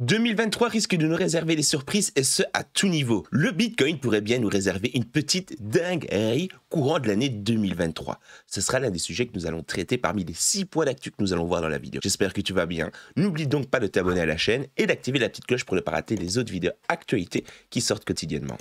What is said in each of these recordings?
2023 risque de nous réserver des surprises et ce à tout niveau. Le Bitcoin pourrait bien nous réserver une petite dinguerie courant de l'année 2023. Ce sera l'un des sujets que nous allons traiter parmi les 6 points d'actu que nous allons voir dans la vidéo. J'espère que tu vas bien. N'oublie donc pas de t'abonner à la chaîne et d'activer la petite cloche pour ne pas rater les autres vidéos actualités qui sortent quotidiennement.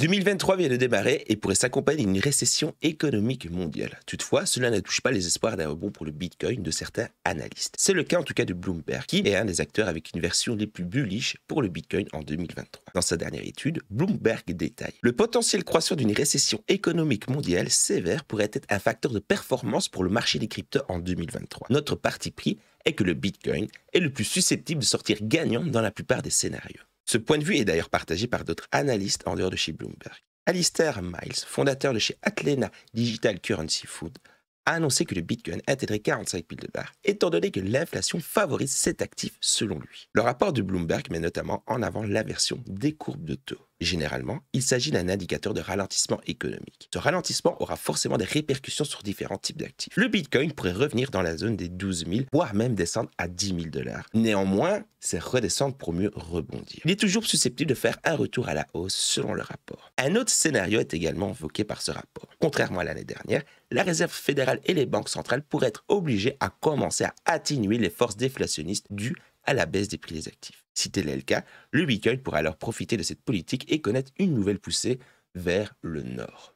2023 vient de démarrer et pourrait s'accompagner d'une récession économique mondiale. Toutefois, cela ne touche pas les espoirs d'un rebond pour le Bitcoin de certains analystes. C'est le cas en tout cas de Bloomberg, qui est un des acteurs avec une version les plus bullish pour le Bitcoin en 2023. Dans sa dernière étude, Bloomberg détaille le potentiel croissant d'une récession économique mondiale sévère pourrait être un facteur de performance pour le marché des cryptos en 2023. Notre parti pris est que le Bitcoin est le plus susceptible de sortir gagnant dans la plupart des scénarios. Ce point de vue est d'ailleurs partagé par d'autres analystes en dehors de chez Bloomberg. Alistair Miles, fondateur de chez Atlena Digital Currency Food, a annoncé que le Bitcoin atteindrait 45 000 dollars, étant donné que l'inflation favorise cet actif selon lui. Le rapport de Bloomberg met notamment en avant l'aversion des courbes de taux. Généralement, il s'agit d'un indicateur de ralentissement économique. Ce ralentissement aura forcément des répercussions sur différents types d'actifs. Le Bitcoin pourrait revenir dans la zone des 12 000, voire même descendre à 10 000 dollars. Néanmoins, c'est redescendre pour mieux rebondir. Il est toujours susceptible de faire un retour à la hausse selon le rapport. Un autre scénario est également invoqué par ce rapport. Contrairement à l'année dernière, la Réserve fédérale et les banques centrales pourraient être obligées à commencer à atténuer les forces déflationnistes dues à la baisse des prix des actifs. Si tel est le cas, le Bitcoin pourrait alors profiter de cette politique et connaître une nouvelle poussée vers le nord.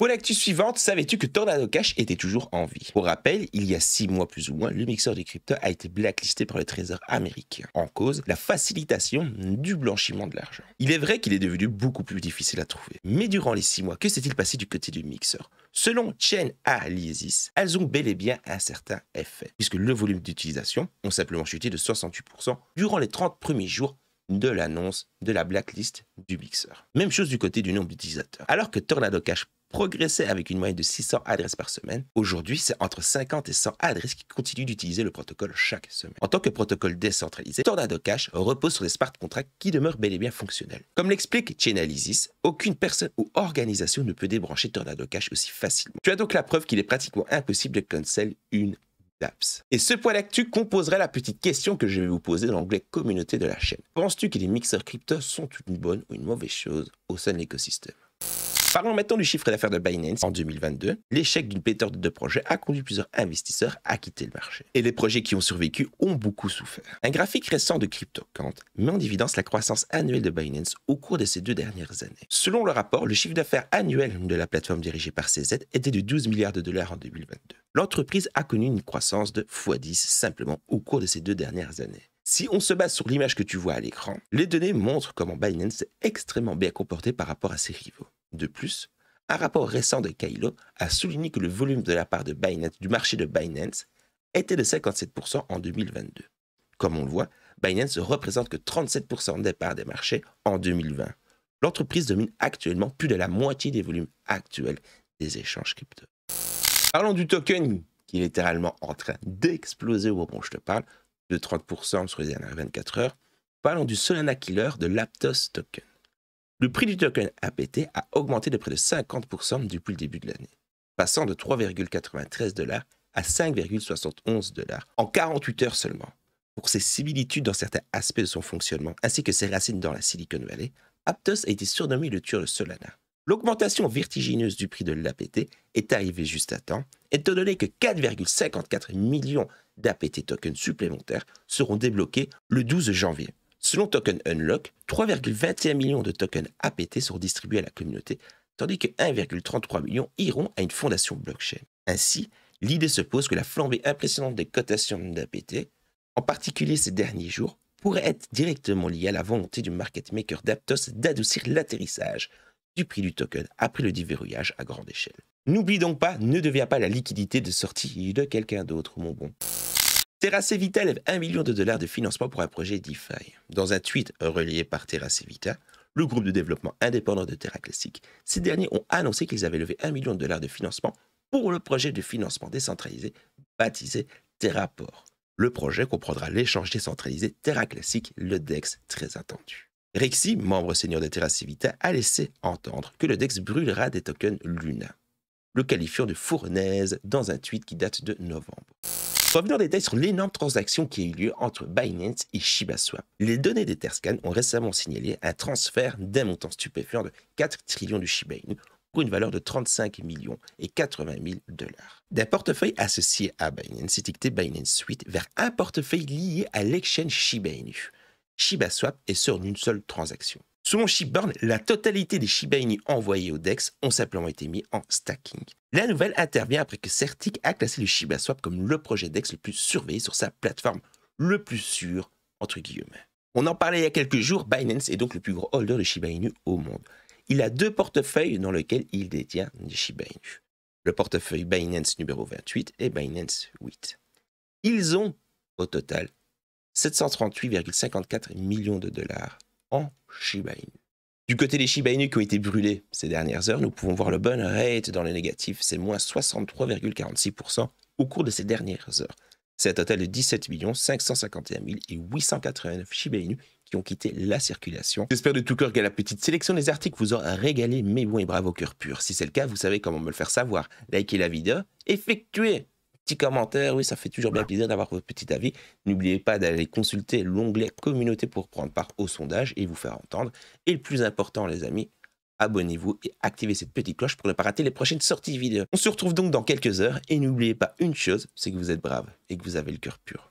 Pour l'actu suivante, savais-tu que Tornado Cash était toujours en vie Pour rappel, il y a 6 mois plus ou moins, le mixeur des crypto a été blacklisté par le Trésor américain. En cause, la facilitation du blanchiment de l'argent. Il est vrai qu'il est devenu beaucoup plus difficile à trouver. Mais durant les 6 mois, que s'est-il passé du côté du mixeur Selon Chen Liesis, elles ont bel et bien un certain effet, puisque le volume d'utilisation ont simplement chuté de 68% durant les 30 premiers jours de l'annonce de la blacklist du mixeur. Même chose du côté du nombre d'utilisateurs. Alors que Tornado Cash progressait avec une moyenne de 600 adresses par semaine. Aujourd'hui, c'est entre 50 et 100 adresses qui continuent d'utiliser le protocole chaque semaine. En tant que protocole décentralisé, Tornado Cash repose sur des smart contracts qui demeurent bel et bien fonctionnels. Comme l'explique Chainalysis, aucune personne ou organisation ne peut débrancher Tornado Cash aussi facilement. Tu as donc la preuve qu'il est pratiquement impossible de cancel une dapps. Et ce point d'actu composerait la petite question que je vais vous poser dans l'onglet communauté de la chaîne. Penses-tu que les mixeurs crypto sont une bonne ou une mauvaise chose au sein de l'écosystème Parlons maintenant du chiffre d'affaires de Binance en 2022. L'échec d'une pléthore de projets a conduit plusieurs investisseurs à quitter le marché. Et les projets qui ont survécu ont beaucoup souffert. Un graphique récent de CryptoCant met en évidence la croissance annuelle de Binance au cours de ces deux dernières années. Selon le rapport, le chiffre d'affaires annuel de la plateforme dirigée par CZ était de 12 milliards de dollars en 2022. L'entreprise a connu une croissance de x10 simplement au cours de ces deux dernières années. Si on se base sur l'image que tu vois à l'écran, les données montrent comment Binance est extrêmement bien comporté par rapport à ses rivaux. De plus, un rapport récent de Kailo a souligné que le volume de la part de Binance, du marché de Binance était de 57% en 2022. Comme on le voit, Binance ne représente que 37% des parts des marchés en 2020. L'entreprise domine actuellement plus de la moitié des volumes actuels des échanges crypto. Parlons du token qui est littéralement en train d'exploser au moment où je te parle, de 30% sur les dernières 24 heures. Parlons du Solana Killer de l'Aptos Token. Le prix du token APT a augmenté de près de 50% depuis le début de l'année, passant de 3,93 dollars à 5,71 dollars en 48 heures seulement. Pour ses similitudes dans certains aspects de son fonctionnement ainsi que ses racines dans la Silicon Valley, Aptos a été surnommé le tueur de Solana. L'augmentation vertigineuse du prix de l'APT est arrivée juste à temps, étant donné que 4,54 millions d'APT tokens supplémentaires seront débloqués le 12 janvier. Selon Token Unlock, 3,21 millions de tokens APT sont distribués à la communauté, tandis que 1,33 millions iront à une fondation blockchain. Ainsi, l'idée se pose que la flambée impressionnante des cotations d'APT, en particulier ces derniers jours, pourrait être directement liée à la volonté du market maker d'Aptos d'adoucir l'atterrissage du prix du token après le déverrouillage à grande échelle. N'oublie donc pas, ne deviens pas la liquidité de sortie de quelqu'un d'autre, mon bon. Civita lève 1 million de dollars de financement pour un projet DeFi. Dans un tweet relié par Civita, le groupe de développement indépendant de Terra Classic, ces derniers ont annoncé qu'ils avaient levé 1 million de dollars de financement pour le projet de financement décentralisé baptisé Terraport. Le projet comprendra l'échange décentralisé Terra Classic, le DEX très attendu. Rexy, membre senior de Terra Civita, a laissé entendre que le DEX brûlera des tokens Luna, le qualifiant de fournaise dans un tweet qui date de novembre. Revenons en détail sur l'énorme transaction qui a eu lieu entre Binance et ShibaSwap. Les données terscan ont récemment signalé un transfert d'un montant stupéfiant de 4 trillions de Shiba Inu pour une valeur de 35 millions et 80 000 dollars. D'un portefeuille associé à Binance, étiqueté Binance Suite, vers un portefeuille lié à l'exchange Shiba Inu. ShibaSwap est sur une seule transaction. Selon ShipBurn, la totalité des Shiba Inu envoyés au DEX ont simplement été mis en stacking. La nouvelle intervient après que Certic a classé le Shiba Swap comme le projet DEX le plus surveillé sur sa plateforme, le plus sûr, entre guillemets. On en parlait il y a quelques jours, Binance est donc le plus gros holder de Shiba Inu au monde. Il a deux portefeuilles dans lesquels il détient des Shiba Inu. Le portefeuille Binance numéro 28 et Binance 8. Ils ont, au total, 738,54 millions de dollars en Shiba Inu. Du côté des Shiba Inu qui ont été brûlés ces dernières heures, nous pouvons voir le bon rate dans le négatif. c'est moins 63,46% au cours de ces dernières heures. C'est un total de 17 551 889 Shiba Inu qui ont quitté la circulation. J'espère de tout cœur que la petite sélection des articles vous aura régalé mes bons et bravos au cœur pur. Si c'est le cas, vous savez comment me le faire savoir. Likez la vidéo, effectuez commentaires commentaire. Oui, ça fait toujours bien plaisir d'avoir vos petit avis. N'oubliez pas d'aller consulter l'onglet communauté pour prendre part au sondage et vous faire entendre. Et le plus important, les amis, abonnez-vous et activez cette petite cloche pour ne pas rater les prochaines sorties vidéo. On se retrouve donc dans quelques heures et n'oubliez pas une chose, c'est que vous êtes brave et que vous avez le cœur pur.